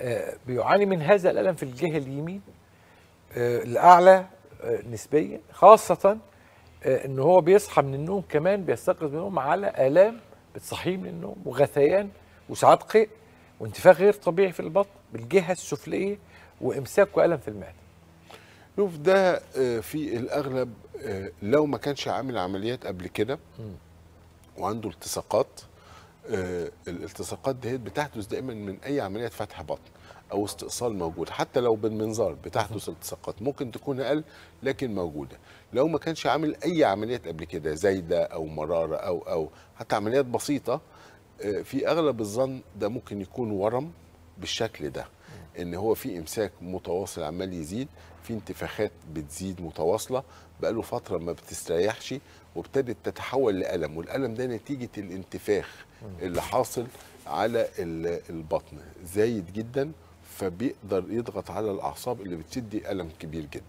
آه، بيعاني من هذا الألم في الجهة اليمين آه، الأعلى آه، نسبيا خاصة إن هو بيصحى من النوم كمان بيستيقظ من النوم على آلام بتصحيه من النوم وغثيان وساعات قيء وانتفاخ غير طبيعي في البطن بالجهة السفلية وإمساك وألم في المعدة شوف ده في الأغلب لو ما كانش عامل عمليات قبل كده وعنده التصاقات آه، الالتصاقات دي بتحدث دائما من اي عمليه فتح بطن او استئصال موجود حتى لو بالمنظار بتحدث التصاقات ممكن تكون اقل لكن موجوده لو ما كانش عامل اي عمليات قبل كده زايده او مراره او او حتى عمليات بسيطه آه، في اغلب الظن ده ممكن يكون ورم بالشكل ده ان هو في امساك متواصل عمال يزيد في انتفاخات بتزيد متواصله بقاله فتره ما بتستريحش وابتدت تتحول لالم والالم ده نتيجه الانتفاخ اللي حاصل على البطن زايد جدا فبيقدر يضغط على الاعصاب اللي بتدي الم كبير جدا